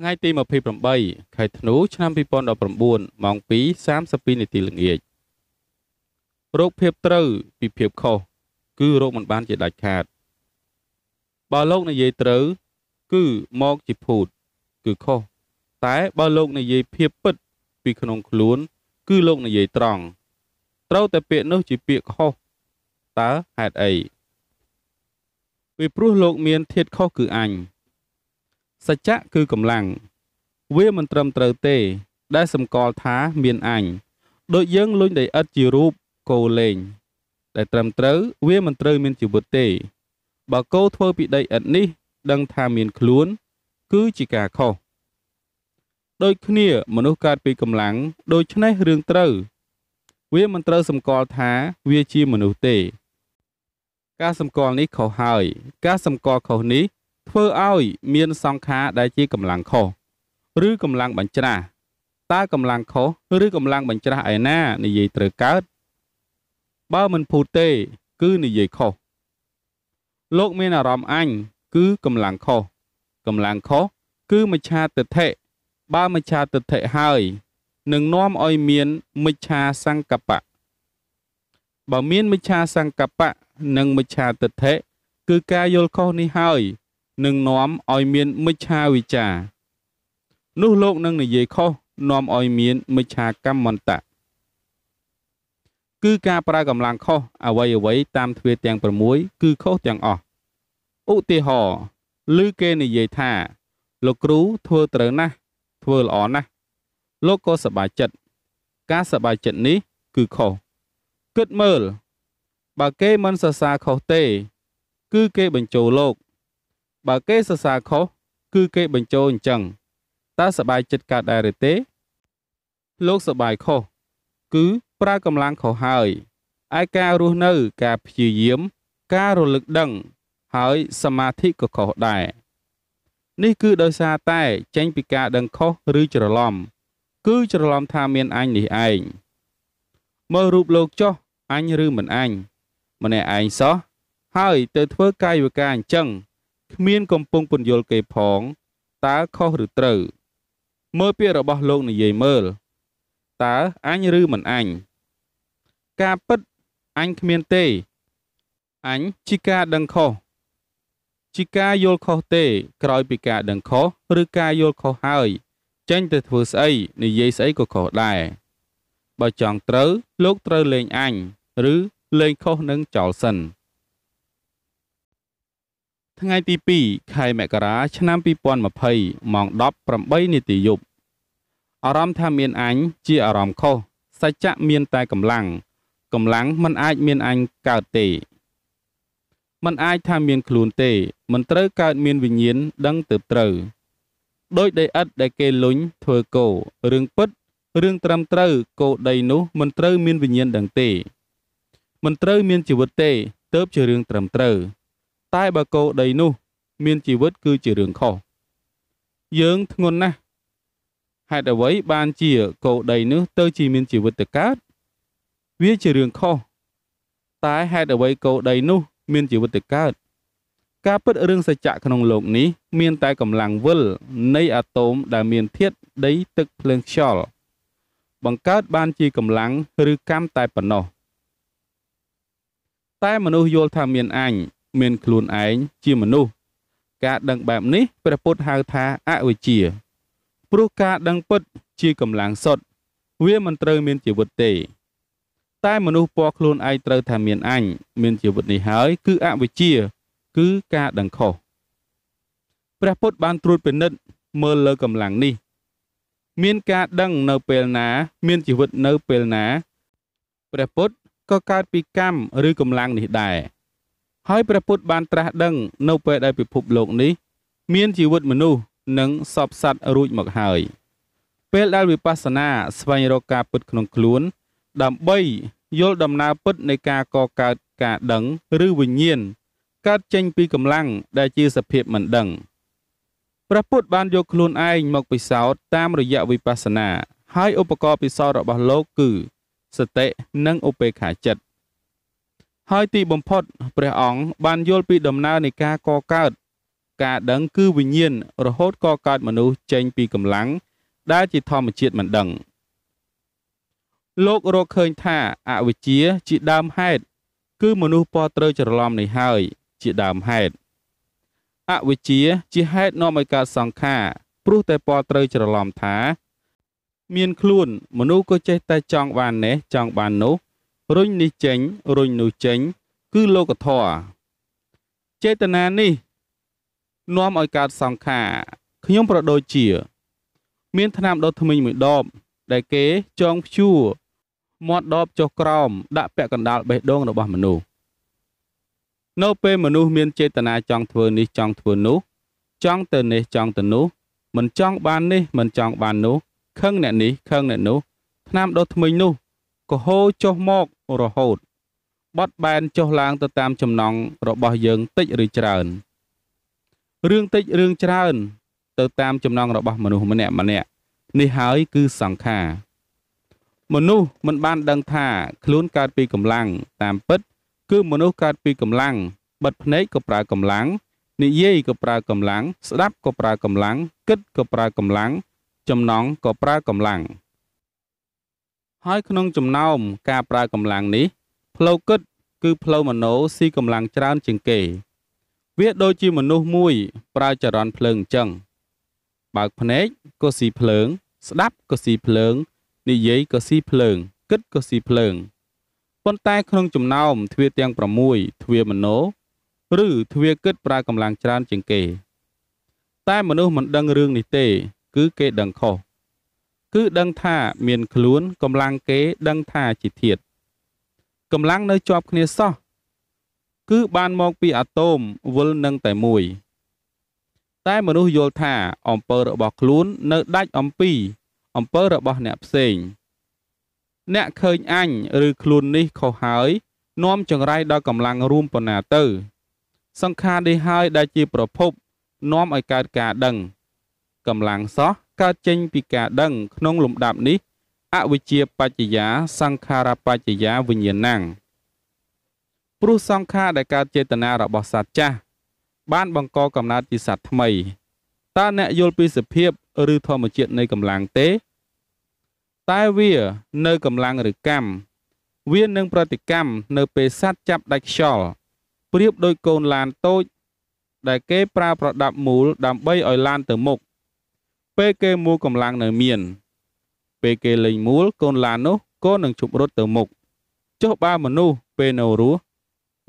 ថ្ងៃទី28ខែធ្នូឆ្នាំ2019ម៉ោង2:32នាទីល្ងាចរោគភាពត្រូវពីភាពខុសគឺរោគមិនបានជាដាច់ខាតបើលោកនិយាយត្រូវ គឺមកជាភូតគឺខុសតែបើលោកនិយាយភាពពិតពីក្នុងខ្លួន គឺលោកនិយាយត្រង់ត្រូវតែពាក្យនោះជាពាក្យខុសតើហេតុអីពីព្រោះលោក មានធាតខុសគឺអញសច្ចៈគឺកម្លាំងវាមិនត្រឹមត្រូវទេ ដែលសម្គាល់ថាមានអញដូចយើងលុញដីឥដ្ឋជារូបគោលេង ដែល ត្រឹមត្រូវវាមិនត្រូវមានជីវិតទេ បើគោធ្វើពីដីឥដ្ឋនេះ ដឹងថាមានខ្លួន គឺជាការខុសដូចគ្នាមនុស្សកើតពីកម្លាំងដូច្នេះរឿងត្រូវ វាមិនត្រូវសម្គាល់ថាវាជាមនុស្សទេ ការសម្គាល់នេះខុសហើយការសម្គាល់ខុសនេះធ្វើឲ្យមានសង្ខារដែលជាកម្លាំងខុសឬកម្លាំងបញ្ច្រាស់តើកម្លាំងខុសឬកម្លាំងបញ្ច្រាស់ឯណានិយាយត្រូវកើត បើមិនភូតទេគឺនិយាយខុសលោកមានអារម្មណ៍អញគឺកម្លាំងខុសកម្លាំងខុសគឺមច្ឆាទិដ្ឋិបើមច្ឆាទិដ្ឋិហើយនឹងនាំឲ្យមានមច្ឆាសង្កបៈបើមានមច្ឆាសង្កបៈនិងមច្ឆាទិដ្ឋិគឺការយល់ខុសនេះហើយនឹងនាំឲ្យមានមិច្ឆាវិចារនោះលោកនឹង និយាយខុសនាំឲ្យមានមិច្ឆាកម្មន្តៈគឺការប្រើកម្លាំងខុសអ្វីអ្វីតាមទ្វារទាំង6គឺខុសទាំងអស់ឧទាហរណ៍ឬគេនិយាយថា លោកគ្រូធ្វើត្រូវណាស់ធ្វើល្អណាស់លោកក៏សប្បាយចិត្តការសប្បាយចិត្តនេះគឺខុសគិតមើលបើគេមិនសរសើរខុសទេ គឺគេបញ្ចូលលោកបើគេសរសើរខុសគឺគេបញ្ចូលអញ្ចឹងតើសបាយចិត្តកើតដែរឬទេ លោកសបាយខុសគឺប្រើកម្លាំងខុសហើយឯការរស់នៅការព្យាយាមការរលឹកដឹង ហើយសមាធិក៏ខុសដែរនេះគឺដោយសារតែចេញពីការដឹងខុសឬច្រឡំគឺច្រឡំថាមានអញនេះឯងមើលរូបលោកចុះអញឬមិនអញម្នាក់ឯងសោះហើយទៅធ្វើកាយវិការអញ្ចឹងគ្មាន កំពុងពន្យល់គេផងតើខុសឬត្រូវមើលពាក្យរបស់លោកនិយាយមើលតើអញឬមិនអញការពិតអញគ្មានទេអញជាការដឹងខុសជាការយល់ខុសទេ ក្រោយពីការ ដឹងខុសឬការយល់ខុសហើយចេញទៅធ្វើស្អីនិយាយស្អីក៏ខុសដែរបើចង់ត្រូវលោកត្រូវលេងអញឬលេងខុសនឹងចោលសិន។ថ្ងៃទី2ខែមករាឆ្នាំ2020ម៉ោង18នាទីយប់អារម្មណ៍ថាមានអញជាអារម្មណ៍ខុសសច្ចៈមានតែកម្លាំងកម្លាំងมันអាចមានអញកើតទេมันអាចថាមានខ្លួនទេมันត្រូវកើតមានវិញ្ញាណដឹងទៅត្រូវដោយដីឥតដែលគេលុញធ្វើគោរឿងពិតរឿងត្រឹមត្រូវគោដីនោះមិនត្រូវមានវិញ្ញាណដឹងទេមិនត្រូវមានជីវិតទេទើបជារឿងត្រឹមត្រូវតែបើគោដីនោះមានជីវិតគឺជារឿងខុសយើងធ្ងន់ណាស់ហេតុអ្វីបានជាគោដីនោះទៅជាមានជីវិតទៅកើតវាជារឿងខុសតែហេតុអ្វីគោដីនោះមានជីវិតទៅកើតការពិតរឿងសច្ចៈក្នុងโลกនេះមានតែកម្លាំងវិលនៃអាតូមដែលមានធាតុដីទឹកភ្លើងខ្យល់បង្កើតបានជាកម្លាំងឬកម្មតែប៉ុណ្ណោះតែមនុស្សយល់ថាមានអញមានខ្លួនឯងជាមនុស្សការដឹងបែបនេះព្រះពុទ្ធហៅថាអវិជ្ជា ព្រោះការដឹងពិតជាកម្លាំងសុទ្ធវាមិនត្រូវមានជីវិតទេ តែមនុស្សពណ៌ខ្លួនឯងត្រូវថាមានអញមានជីវិតនេះហើយគឺអវិជ្ជា គឺការដឹងខុសព្រះពុទ្ធបានត្រួតពិនិត្យមើលលើកម្លាំងនេះមានការដឹងនៅពេលណា មានជីវិតនៅពេលណាព្រះពុទ្ធក៏កើតពីកម្មឬកម្លាំងនេះដែរហើយព្រះពុទ្ធបានត្រាស់ដឹងនៅពេលដែលពិភពលោកនេះ មានជីវិតមនុស្សនិងសពសัตว์រួចមកហើយពេលដែលវិបស្សនាស្វែងរកការពិតក្នុងខ្លួន ដើម្បីយល់ដំណើរពិតនៃការកកើតការដឹងឬវិញ្ញាណកើតចេញពីកម្លាំងដែលជាសភាពមិនដឹងព្រះពុទ្ធបានយកខ្លួនឯងមកពិសោធន៍តាមរយៈវិបស្សនាហើយឧបករណ៍ពិសោធន៍របស់លោកគឺសតិនិងឧបេក្ខាចិត្តហើយទីបំផុតព្រះអង្គបានយល់ពីដំណើរនៃការកកើត ការដឹង គឺវិញ្ញាណរហូតកកើតមនុស្សចេញពីកម្លាំងដែលជាធម្មជាតិមិនដឹង លោករកឃើញថាអវិជ្ជាជាដើមហេតុគឺមនុស្សពណ៌ត្រូវច្រឡំនេះហើយ ជាដើមហេតុអវិជ្ជាជាហេតុនាំឲ្យកើតសង្ខារ ព្រោះតែពណ៌ត្រូវច្រឡំថា មាន ខ្លួនមនុស្សក៏ចេះតែចង់បាននេះ ចង់បាននោះរុញនេះចេញរុញនោះចេញ គឺលោកធម៌ចេតនានេះនាំឲ្យកើតសង្ខារខ្ញុំប្រដូចជាមានថ្នាំដុសធ្មេញមួយដបដែលគេចងព្យួរមាត់ដបចុះក្រោមដាក់ពាក់កណ្ដាលបេះដូងរបស់មនុស្សនៅពេលមនុស្សមានចេតនាចង់ធ្វើនេះចង់ធ្វើនោះចង់ទៅនេះចង់ទៅនោះមិនចង់បាននេះមិនចង់បាននោះខឹងអ្នកនេះខឹងអ្នកនោះថ្នាំដុសធ្មេញនោះកុហោចុះមករហូតបត់បែនចុះឡើង ទៅតាមចំណង់របស់យើងតិចឬច្រើនរឿងតិចរឿងច្រើន ទៅតាម ចំណង់របស់មនុស្សម្នាក់ម្នាក់នេះហើយគឺសង្ខារមនុស្សមិនបានដឹងថាខ្លួនកើតពីកម្លាំងតាមពិត គឺ មនុស្សកើតពីកម្លាំងបិទភ្នែកក៏ប្រើកម្លាំងនិយាយក៏ប្រើកម្លាំងស្ដាប់ក៏ប្រើកម្លាំងគិតក៏ប្រើកម្លាំងចំណង់ក៏ប្រើកម្លាំងហើយក្នុងចំណោមការប្រើកម្លាំងនេះ ផ្លូវគិត គឺផ្លូវមโนស៊ីកម្លាំងច្រើនជាងគេ វាដូចជាមនុស្សមួយ ប្រើចរន្តភ្លើងអញ្ចឹង បើកភ្នែកក៏ស៊ីភ្លើង ស្ដាប់ក៏ស៊ីភ្លើងនិយាយក៏ស៊ីភ្លើងគិតក៏ស៊ីភ្លើងប៉ុន្តែក្នុងចំណោមទ្វារទាំង6ទ្វារមโนឬទ្វារគិតប្រើកម្លាំងច្រើនជាងគេ តែមនុស្សមិនដឹងរឿងនេះទេ គឺគេដឹងខុសគឺដឹងថាមានខ្លួនកម្លាំងគេដឹងថាជាធាតុកម្លាំងនៅជាប់គ្នាសោះគឺបានមកពីអាតូមវល់នឹងតែមួយ តែមនុស្សយល់ថាអំពើរបស់ខ្លួន នៅដាច់អំពីអំពើរបស់អ្នកផ្សេង អ្នកឃើញអញឬខ្លួននេះខុសហើយ នាំចង្រៃដល់កម្លាំងរួមប៉ុណ្ណាទៅ សង្ខារនេះហើយដែលជាប្រភព នាំឲ្យកើតការដឹងកម្លាំងសោះកើតចេញពីការដឹង ក្នុងលំដាប់នេះអវិជ្ជាបច្ចយាសង្ខារបច្ចយាវិញ្ញាណังព្រោះសង្ខារដែលកើតចេតនារបស់សត្វចាស់បានបង្កកំណើតជាសត្វថ្មីតើអ្នកយល់ពីសភាព ឬធម្មជាតិនៃកម្លាំងទេតែវានៅកម្លាំងឬកម្មវានឹងប្រតិកម្មនៅ ពេលសត្វចាប់ដាច់ខ្យល់ប្រៀបដោយកូនឡានតូច ដែលគេប្រើប្រដាប់មូលដើម្បីឲ្យឡានទៅមុខពេលគេមួលកម្លាំងនៅមាន ពេលគេលេងមួលកូនឡាននោះក៏នឹងជប់រត់ទៅមុខចុះបើមនុស្សពេលនៅរស់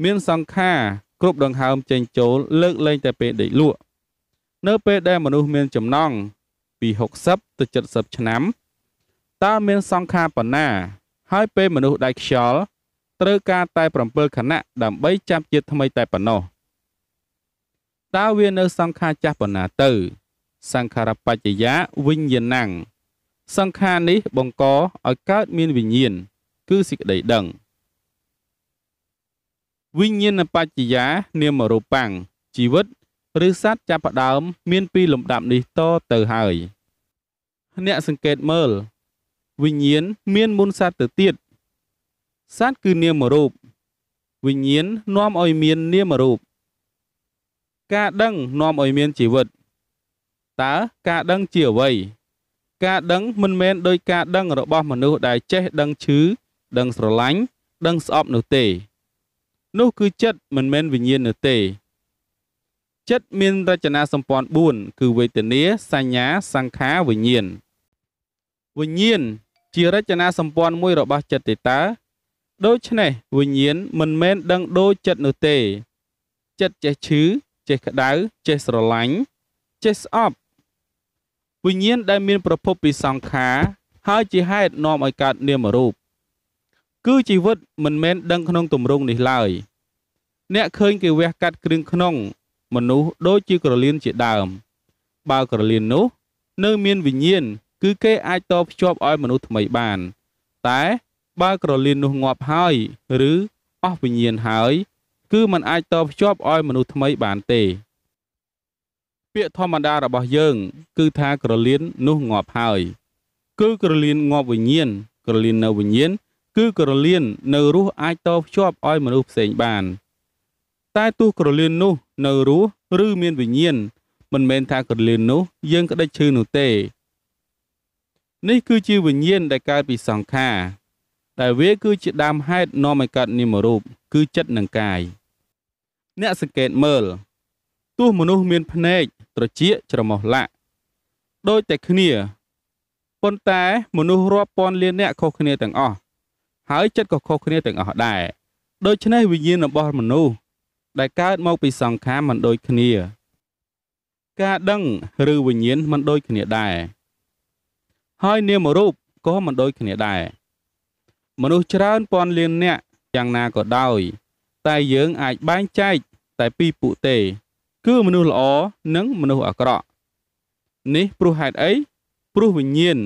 មានសង្ខារគ្រប់ដង្ហើមចេញចូលលើកលែងតែពេលដេកលក់ នៅ ពេលដែលមនុស្សមានចំណង់ពី60ទៅ70ឆ្នាំតើមានសង្ខារប៉ុណ្ណា ហើយពេលមនុស្សដាច់ខ្យល់ត្រូវការតែ7ខណៈដើម្បីចាប់ជាតិថ្មីតែប៉ុណ្ណោះតើវានៅសង្ខារចាស់ប៉ុណ្ណាទៅសង្ខារបច្ចយៈវិញ្ញាណังសង្ខារនេះ បង្កឲ្យកើតមានវិញ្ញាណគឺសេចក្តីដឹង វិញ្ញាណបច្ចយា នាមរូបាំងជីវិតឬសត្វចាប់ផ្ដើមមាន ពីរលំដាប់នេះតទៅហើយ អ្នកសង្កេតមើលវិញ្ញាណមានមុនសត្វទៅទៀតសត្វគឺនាមរូប វិញ្ញាណនាំឲ្យមាននាមរូបការដឹងនាំឲ្យមានជីវិតតើការដឹងជាអ្វី ការ ដឹងមិនមែនដោយការដឹងរបស់មនុស្សដែលចេះដឹងឈឺដឹងស្រឡាញ់ដឹងស្អប់នោះទេ នោះគឺចិត្តមិនមែនវិញ្ញាណនោះទេចិត្តមានរចនាសម្ព័ន្ធ4គឺវេទនាសញ្ញាសង្ខារវិញ្ញាណវិញ្ញាណជារចនាសម្ព័ន្ធមួយរបស់ចិត្តទេតាដូច្នេះវិញ្ញាណមិនមែនដឹងដូចចិត្តនោះទេចិត្តចេះឈឺចេះក្តៅចេះស្រឡាញ់ចេះស្អប់វិញ្ញាណដែលមានប្រភពពីសង្ខារហើយជាហេតុនាំឲ្យកើតនាមរូបគឺជីវិតមិនមែនដឹងក្នុងទម្រង់នេះឡើយ អ្នកឃើញគេវះកាត់គ្រឿងក្នុងមនុស្សដូចជាក្រលៀនជាដើម បើក្រលៀននោះនៅមានវិញ្ញាណគឺគេអាចតភ្ជាប់ឲ្យមនុស្សថ្មីបាន តែបើក្រលៀននោះងាប់ហើយឬអស់វិញ្ញាណហើយ គឺมันអាចតភ្ជាប់ឲ្យមនុស្សថ្មីបានទេពាក្យធម្មតារបស់យើងគឺថាក្រលៀននោះងាប់ហើយគឺក្រលៀនងាប់វិញ្ញាណក្រលៀននៅវិញ្ញាណគឺក្រលៀននៅរស់អាចតភ្ជាប់ឲ្យមនុស្សផ្សេងបាន តែទោះក្រលៀននោះនៅរស់ឬមានវិញ្ញាណមិនមែនថាក្រលៀននោះ យើង ក្តិចឈឺនោះទេនេះគឺជាវិញ្ញាណដែលកើតពីសង្ខារតែវាគឺជាដើមហេតុនាំឲ្យកើតនាមរូប គឺចិត្តនិងកាយ អ្នកសង្កេតមើលទោះមនុស្សមានភ្នែកត្រជាកច្រមុះលាក់ដូចតែគ្នាប៉ុន្តែមនុស្សរាប់ពាន់លានអ្នកខុសគ្នាទាំងអស់ហើយចិត្តក៏ខុសគ្នាទាំងអស់ដែរដូច្នេះវិញ្ញាណរបស់មនុស្សដែលកើតមកពីសង្ខារមិនដូចគ្នា ការដឹងឬវិញ្ញាណមិនដូចគ្នាដែរហើយនាមរូបក៏មិនដូចគ្នាដែរមនុស្សច្រើនពាន់លានអ្នកយ៉ាងណាក៏ដោយ តែយើងអាចបែងចែកតែពីពួកទេគឺមនុស្សល្អនិងមនុស្សអាក្រក់នេះព្រោះហេតុអីព្រោះវិញ្ញាណ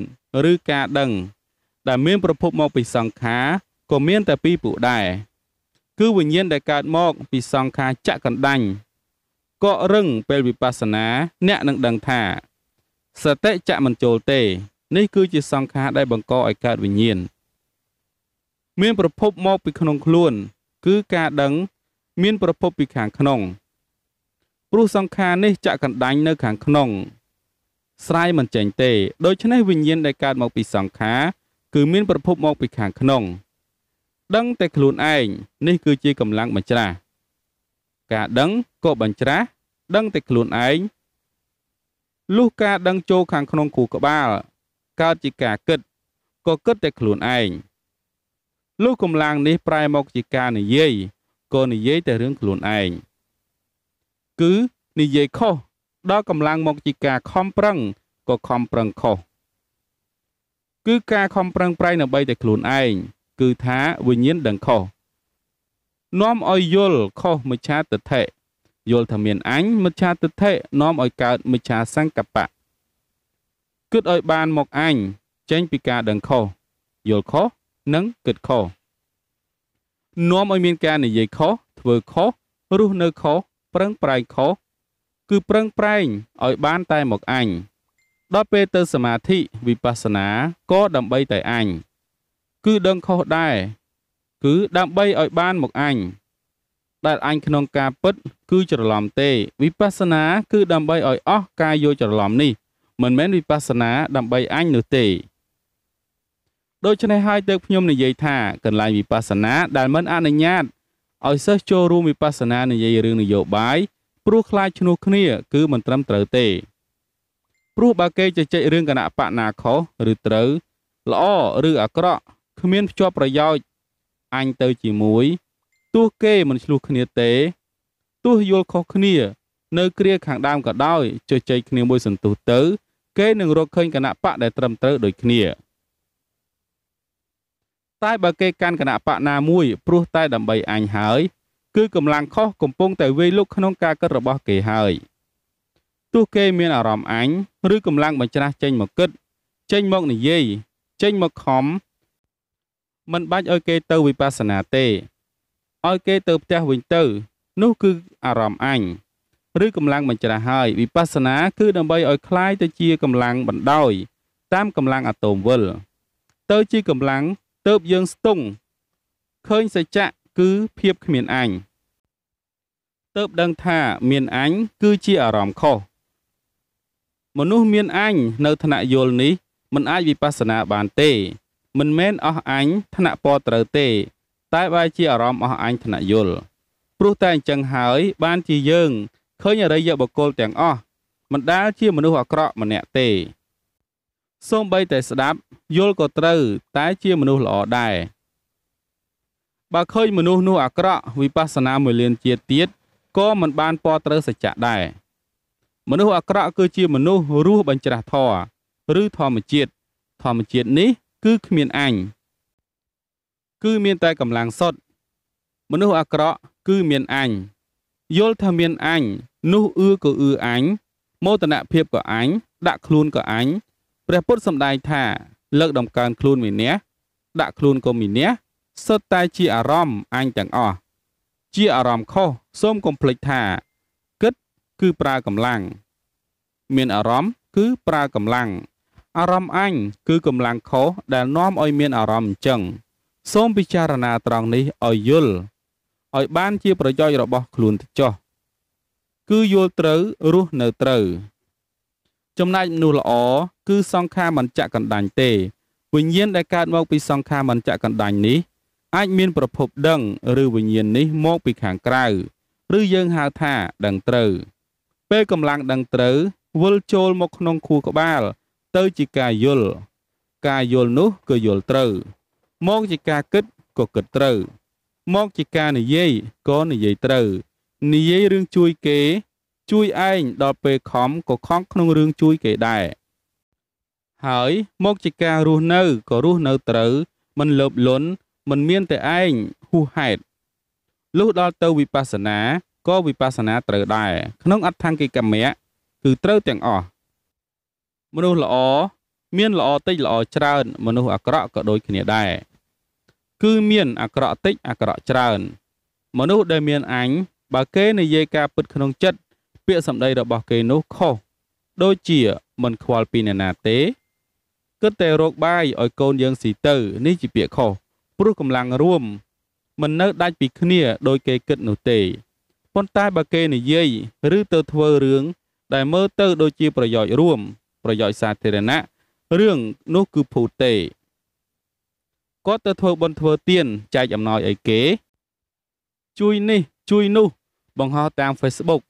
ឬការដឹង ដែលមាន ប្រភពមកពីសង្ខារក៏មានតែពីរពូដែរគឺវិញ្ញាណដែលកើតមក ពីសង្ខារចក្រកណ្ដាញ់ក៏រឹងពេលវិបស្សនាអ្នកនឹងដឹងថាសតិចៈមិនចូលទេ នេះគឺជាសង្ខារដែលបង្កឲ្យកើតវិញ្ញាណមានប្រភពមកពីក្នុងខ្លួន គឺការដឹង មាន ប្រភពពីខាងក្នុងព្រោះសង្ខារនេះចាក់កណ្ដាញនៅខាងក្នុងស្រ័យមិនចេញទេដូច្នេះវិញ្ញាណដែលកើតមកពីសង្ខារគឺមានប្រភពមកពីខាងក្នុង ដឹងតែខ្លួនឯងនេះគឺជាកម្លាំងបញ្ច្រាស់ការដឹងក៏បញ្ច្រាស់ដឹងតែខ្លួនឯងលុះការដឹងចូលខាងក្នុងគូក្បាលកើតជាការគិតក៏គិតតែខ្លួនឯងលុះកម្លាំងនេះប្រែមកជាការនិយាយក៏និយាយតែរឿងខ្លួនឯង។គឺនិយាយខុសដល់កម្លាំងមកជាការខំប្រឹងក៏ខំប្រឹងខុសគឺការខំប្រឹងប្រែងដើម្បីតែខ្លួនឯងគឺថាវិញ្ញាណដឹងខុសនាំឲ្យយល់ខុសមិច្ឆាទិដ្ឋិយល់ថាមានអញមិច្ឆាទិដ្ឋិនាំឲ្យកើតមិច្ឆាសង្កបៈគិតឲ្យបានមកអញចេញពីការដឹងខុសយល់ខុសនិងគិតខុសនាំឲ្យមានការនិយាយខុសធ្វើខុសរស់នៅខុសប្រឹងប្រែងខុសគឺប្រឹងប្រែងឲ្យបានតែមកអញដល់ពេលទៅសមាធិវិបស្សនាក៏ដើម្បីតែអញគឺដឹងខុសដែរគឺដើម្បីឲ្យបានមកអញដែលអញក្នុងការពិតគឺច្រឡំទេ វិបស្សនាគឺដើម្បីឲ្យអស់ការយល់ច្រឡំនេះ មិនមែនវិបស្សនាដើម្បីអញនោះទេ ដូច្នេះហើយទើបខ្ញុំនិយាយថាកន្លែងវិបស្សនាដែលមិនអនុញ្ញាតឲ្យសិស្សចូលរួមវិបស្សនានិយាយរឿងនយោបាយព្រោះខ្លាចឈ្លោះគ្នា គឺមិនត្រឹមត្រូវទេព្រោះបើគេជជែករឿងគណៈបកណាខុសឬត្រូវល្អឬអាក្រក់គ្មានភ្ជាប់ប្រយោជន៍អញទៅជាមួយទោះគេមិនឆ្លោះគ្នាទេ ទោះយល់ខុសគ្នា នៅ គ្រាខាងដើមក៏ដោយជជែកគ្នាមួយសន្ទុះទៅគេនឹងរកឃើញគណៈបកដែលត្រឹមត្រូវដូចគ្នាតែបើគេកាន់គណៈបកណាមួយព្រោះតែដើម្បីអញហើយ គឺកម្លាំងខុសកំពុងតែវាយលុកក្នុងការគិតរបស់គេហើយទោះគេមានអារម្មណ៍អញឬកម្លាំងបញ្ច្រាស់ចេញមកគិតចេញមកនិយាយចេញមកខំមិនបាច់ឲ្យគេទៅវិបស្សនាទេឲ្យគេទៅផ្ទះវិញទៅ នោះគឺអារម្មណ៍អញឬកម្លាំងបញ្ច្រាស់ហើយវិបស្សនាគឺដើម្បីឲ្យคลายទៅជាកម្លាំងបណ្ដោយតាមកម្លាំងអាតូមវិលទៅជាកម្លាំងទៅបយើងស្ទង់ឃើញសច្ចៈគឺភាពគ្មានអញទៅបដឹងថាមានអញគឺជាអារម្មណ៍ខុសមនុស្សមានអញ នៅថ្នាក់យល់នេះ មិនអាចវិបស្សនាបានទេ មិនមែនអស់អញថ្នាក់ពណ៌ត្រូវទេ តែបែរជាអារម្មណ៍អស់អញថ្នាក់យល់ព្រោះតែអញ្ចឹងហើយបានជាយើងឃើញអរិយបុគ្គលទាំងអស់មិនដាលជាមនុស្សអាក្រក់ម្នាក់ទេសូម្បីតែស្ដាប់យល់ក៏ត្រូវតែជាមនុស្សល្អដែរបើឃើញមនុស្សនោះអាក្រក់វិបស្សនាមួយលានជាតិទៀតក៏មិនបានពណ៌ត្រូវសច្ចៈដែរមនុស្សអាក្រក់គឺជាមនុស្សរស់បញ្ច្រាស់ធរឬធម្មជាតិធម្មជាតិនេះ គឺគ្មានអញគឺមានតែកម្លាំងសុទ្ធមនុស្សអាក្រក់ គឺមានអញយល់ថាមានអញ នោះអឺក៏អឺអញមោទនភាពក៏អញដាក់ខ្លួនក៏អញព្រះពុទ្ធសម្ដែងថាលើកដំកើងខ្លួនវិន័យដាក់ខ្លួនកុំវិន័យសុទ្ធតែជាអារម្មណ៍អញទាំងអស់ជាអារម្មណ៍ខុសសូមកុំភ្លេចថា គិតគឺប្រើកម្លាំងមានអារម្មណ៍គឺប្រើកម្លាំងអារម្មណ៍អញគឺកម្លាំងខុសដែលនាំឲ្យមានអារម្មណ៍អញ្ចឹង សូមពិចារណាត្រង់នេះឲ្យយល់ឲ្យបានជាប្រយោជន៍របស់ខ្លួនទៅចោះគឺយល់ត្រូវរស់នៅត្រូវចំណែកមនុស្សល្អគឺសង្ខារបញ្ចកណ្ដាញទេវិញ្ញាណដែលកើតមកពីសង្ខារបញ្ចកណ្ដាញនេះអាចមានប្រភពដឹង ឬវិញ្ញាណនេះមកពីខាងក្រៅឬយើងហៅថាដឹងត្រូវពេលកម្លាំងដឹងត្រូវវិលចូលមកក្នុងខួរក្បាល ទៅជាការយល់ការយល់នោះក៏យល់ត្រូវមកជាការគិតក៏គិតត្រូវមកជាការនិយាយក៏និយាយត្រូវនិយាយរឿងជួយគេជួយឯងដល់ពេលខំក៏ខំក្នុងរឿងជួយគេដែរហើយមកជាការរស់នៅក៏រស់នៅត្រូវមិនលោភលន់មិនមានតែឯងហ៊ូហេតលុះដល់ទៅវិបស្សនាក៏វិបស្សនាត្រូវដែរក្នុងអដ្ឋង្គិកមៈគឺត្រូវទាំងអស់មនុស្សល្អមានល្អតិចល្អច្រើនមនុស្សអាក្រក់ក៏ដូចគ្នាដែរគឺមានអាក្រក់តិចអាក្រក់ច្រើន មនុស្សដែលមានអញបើគេនិយាយការពិតក្នុងចិត្តពាក្យសម្ដីរបស់គេនោះខុសដូចជាមិនខ្វល់ពីអ្នកណាទេគិតតែរកបាយឲ្យកូនយើងស៊ីទៅ នេះជាពាក្យខុសព្រោះកម្លាំងរួម មិននៅដាច់ពីគ្នាដោយគេគិតនោះទេប៉ុន្តែបើគេនិយាយឬទៅធ្វើរឿងដែលមើលទៅ ដូចជាប្រយោជន៍រួម ប្រយោជន៍សាធារណៈរឿងនោះគឺភូតទេគាត់ទៅធ្វើបន់ធ្វើទៀនចែកអំណោយឲ្យគេ ជួយនេះជួយនោះបង្ហោះតាម Facebook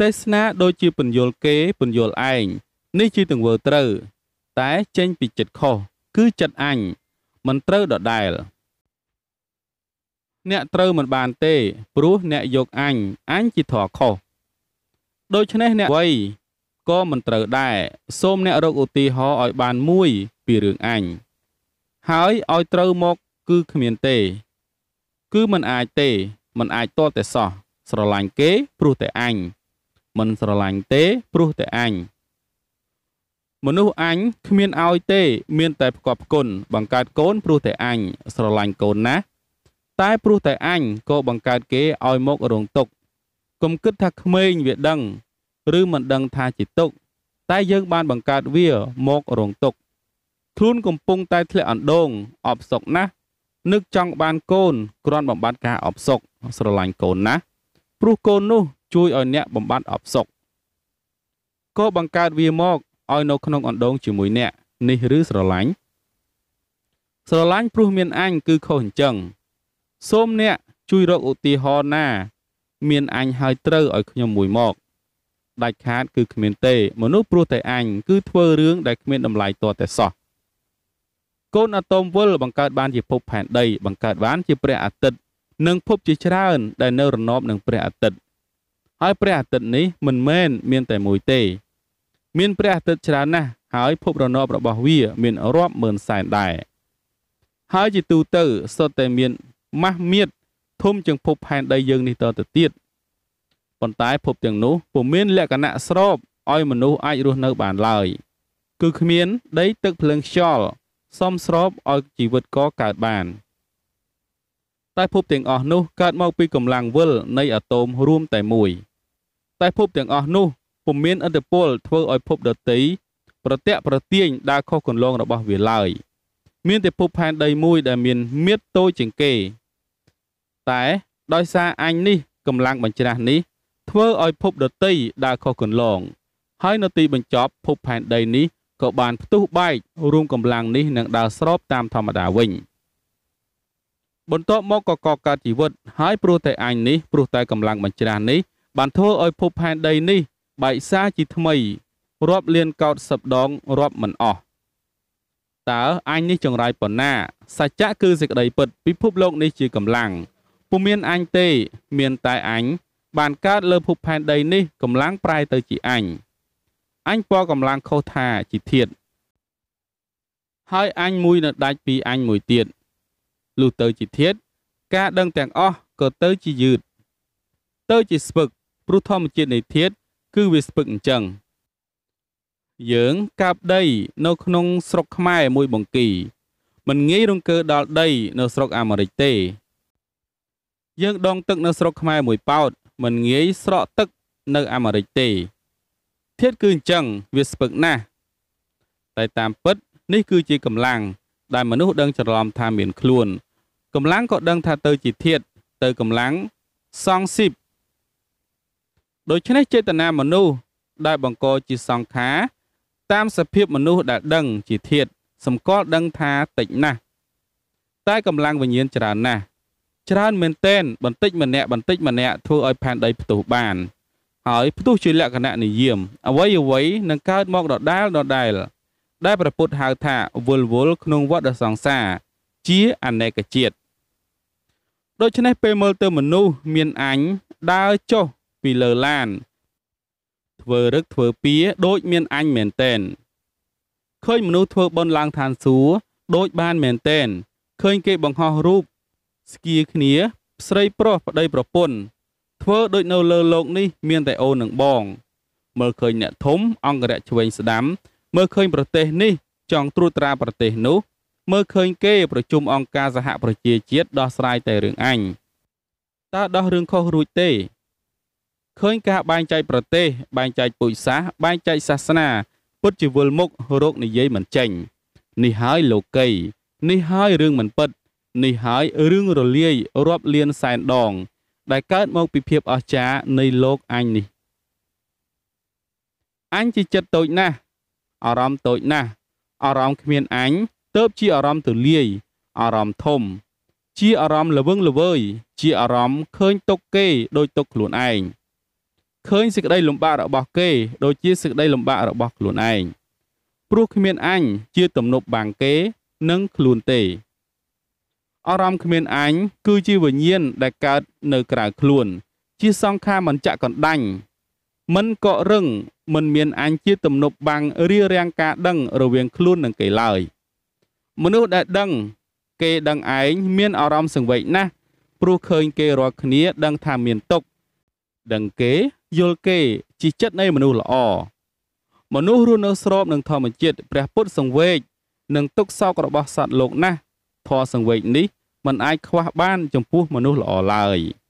ទេសនា ដូចជាពញ្យលគេពញ្យលឯងនេះជាទង្វើត្រូវ តែចេញពីចិត្តខុសគឺចិត្តអញមិនត្រូវដដែលអ្នកត្រូវមិនបានទេ ព្រោះអ្នកយកអញអញជាធរខុសដូច្នេះអ្នកវ័យក៏មិនត្រូវដែរសូមអ្នករកឧទាហរណ៍ឲ្យបានមួយពីរឿងអញហើយឲ្យត្រូវមកគឺគ្មានទេ គឺមិនអាចទេមិនអាចតតែសោះស្រឡាញ់គេ ព្រោះតែអញមិនស្រឡាញ់ទេ ព្រោះតែអញមនុស្សអញគ្មានឲ្យទេ មាន តែផ្គប់ផ្គុនបង្កើតកូនព្រោះតែអញស្រឡាញ់កូនណាស់តែព្រោះតែអញក៏បង្កើតគេឲ្យមករងទុកកុំគិតថាក្មេងវាដឹង ឬមិនដឹងថាជាទុក តែយើងបានបង្កើតវាមករងទុកខ្លួនកំពុងតែធ្លាក់អណ្ដូង អបសុកណាស់នឹកចង់បានកូនគ្រាន់បំបត្តិការអបសុកស្រឡាញ់កូនណាស់ព្រោះកូននោះជួយឲ្យអ្នកបំបត្តិអបសុកក៏បង្កើតវាមកឲ្យនៅក្នុងអណ្ដូងជាមួយអ្នកនេះ ឬស្រឡាញ់ស្រឡាញ់ព្រោះមានអញគឺខុសអញ្ចឹង សូមអ្នកជួយរកឧទាហរណ៍ណា មានអញហើយត្រូវឲ្យខ្ញុំមួយមកដាច់ខាតគឺគ្មានទេមនុស្សព្រោះតែអញគឺធ្វើរឿងដែលគ្មានតម្លៃតតែសោះកូនអាតូមវល់បង្កើតបានជាភពផែនដីបង្កើតបានជាព្រះអាទិត្យនិងភពជាច្រើនដែលនៅរណបនឹងព្រះអាទិត្យហើយព្រះអាទិត្យនេះមិនមែនមានតែមួយទេ មានព្រះអាទិត្យច្រើនណាស់ហើយភពរណបរបស់វា មានរាប់ម៉ឺនសែនដែរហើយជាទូទៅសុទ្ធតែមានម៉ាស់មៀតធំជាងភពផែនដីយើងនេះតទៅទៀតប៉ុន្តែភពទាំងនោះពុំមាន លក្ខណៈស្របឲ្យមនុស្សអាចរស់នៅបានឡើយគឺគ្មាន ដីទឹកភ្លើងខ្យល់សមស្របឲ្យជីវិតកកើតបាន តែភពទាំងអស់នោះកើតមកពីកម្លាំងវិលនៃអាតូមរួមតែមួយ។តែភពទាំងអស់នោះពុំមានឥទ្ធិពលធ្វើឲ្យភពដតីប្រតិប្រទៀងដើរខុសគន្លងរបស់វាឡើយ មានតែភពផែនដីមួយដែលមានមាឌតូចជាងគេ តែដោយសារអញនេះកម្លាំងបញ្ច្រាស់នេះ ធ្វើឲ្យភពដតីដើរខុសគន្លង ហើយនៅទីបញ្ចប់ភពផែនដីនេះក៏បានផ្ទុះបែករួមកម្លាំងនេះនឹងដើរស្របតាមធម្មតាវិញបន្ទាប់មកក៏កកើតជីវិតហើយព្រោះតែអញនេះព្រោះតែកម្លាំងបញ្ច្រាស់នេះបានធ្វើឲ្យភពផែនដីនេះបែកសាជាថ្មី រាប់លានកោតសិបដងរាប់មិនអស់តើអញនេះចងរាយប៉ុណ្ណាសច្ចៈគឺសេចក្តីពិតពិភពលោកនេះជាកម្លាំងពុំមានអញទេ មានតែអញ បានកើតលើភពផែនដីនេះកម្លាំងប្រែទៅជាអញអញពណ៌កម្លាំងខុសថាជាធាត ហើយអញមួយនៅដាច់ពីអញមួយទៀតលុះទៅជាធាត ការដឹងទាំងអស់ក៏ទៅជាយឺតទៅជាស្ពឹកព្រោះធម្មជាតិនៃធាតុគឺវាស្ពឹកអញ្ចឹង យើងកាប់ដី នៅក្នុងស្រុកខ្មែរមួយបង្គីមិនងាយរង្គើដល់ដីនៅស្រុកអាមេរិកទេ យើងដងទឹកនៅស្រុកខ្មែរមួយប៉ោតមិនងាយស្រក់ទឹកនៅអាមេរិកទេ ធាតគឺអញ្ចឹងវាស្ពឹកណាស់តែតាមពិតនេះគឺជាកម្លាំងដែលមនុស្សដឹងច្រឡំថាមានខ្លួនកម្លាំងក៏ដឹង ថាទៅ ជាធាត ទៅកម្លាំងសង់ស៊ីបដូច្នេះចេតនាមនុស្សដែលបង្កជាសង្ខារតាមសភាពមនុស្សដែលដឹងជាធាតសម្គាល់ដឹងថាតិចណាស់តែកម្លាំងវិញ្ញាណច្រើនណាស់ច្រើនមែនតែនបន្តិចម្នាក់បន្តិចម្នាក់ធ្វើឲ្យផែនដីផ្ទុះបាន ហើយផ្ទុះជាលក្ខណៈនិយមអ្វីអ្វីនឹងកើតមកដដាលដដែលដែលព្រះពុទ្ធហៅថាវល់វល់ក្នុងវដ្តសង្សារជាអនេកជាតិដូច្នេះពេលមើលទៅមនុស្សមានអញដើរចុះពីលើឡាន ធ្វើរឹកធ្វើពីដូចមានអញមែនតែនឃើញមនុស្សធ្វើបន់ឡើងឋានសួគ៌ដូចបានមែនតែនឃើញគេបង្ហោះរូបស្គីគ្នាស្រីប្រុសប្តីប្រពន្ធធ្វើដូចនៅលើโลกនេះមានតែអូននិងបង មើលឃើញអ្នកធំអង្គរៈឆ្វេងស្ដាំ មើលឃើញប្រទេសនេះចង់ត្រួតត្រាប្រទេសនោះមើលឃើញគេប្រជុំអង្គការសហប្រជាជាតិដោះស្រាយតែរឿងអញតើដោះរឿងខុសរួចទេឃើញការបែងចែកប្រទេសបែងចែកពូជសាសន៍បែងចែកសាសនា ពុតជាវល់មុខរោគនិយាយមិនចេញ នេះហើយលោកីនេះហើយរឿងមិនពិតនេះហើយរឿងរលាយរាប់លានសែនដង ដែលកើតមកពីភាពអស្ចារ្យនៃលោកអញនេះអញជាចិត្តតូចណាស់អារម្មណ៍តូចណាស់អារម្មណ៍គ្មានអញទៅជាអារម្មណ៍ទូលាយអារម្មណ៍ធំ ជាអារម្មណ៍ល្វឹងល្វើយជាអារម្មណ៍ឃើញទុកគេដោយទុកខ្លួនឯងឃើញសេចក្តីលំបាករបស់គេដូចជាសេចក្តីលំបាករបស់ខ្លួនឯងព្រោះគ្មានអញជាទំនប់បាំងគេនិងខ្លួនទេអារម្មណ៍គ្មានអញគឺជាវិញ្ញាណដែលកើត នៅក្រៅខ្លួន ជាសង្ខារមិនចាក់កណ្ដាញ់មិនកក់រឹងមិនមានអញជាទំនប់បាំងរារាំងការដឹងរវាងខ្លួននិងគេឡើយ មនុស្សដែលដឹង គេដឹងឯងមានអារម្មណ៍សង្វេគណាស់ព្រោះឃើញគេរាល់គ្នាដឹងថាមានទុក្ខដឹងគេយល់គេជាចិត្តនៃ មនុស្សល្អមនុស្សរស់នៅស្របនឹងធម្មជាតិព្រះពុទ្ធសង្វេគនិងទុកសោករបស់សត្វលោក ណាស់ធម៌សង្វេគនេះមិនអាចខ្វះបាន ចំពោះមនុស្សល្អឡើយ។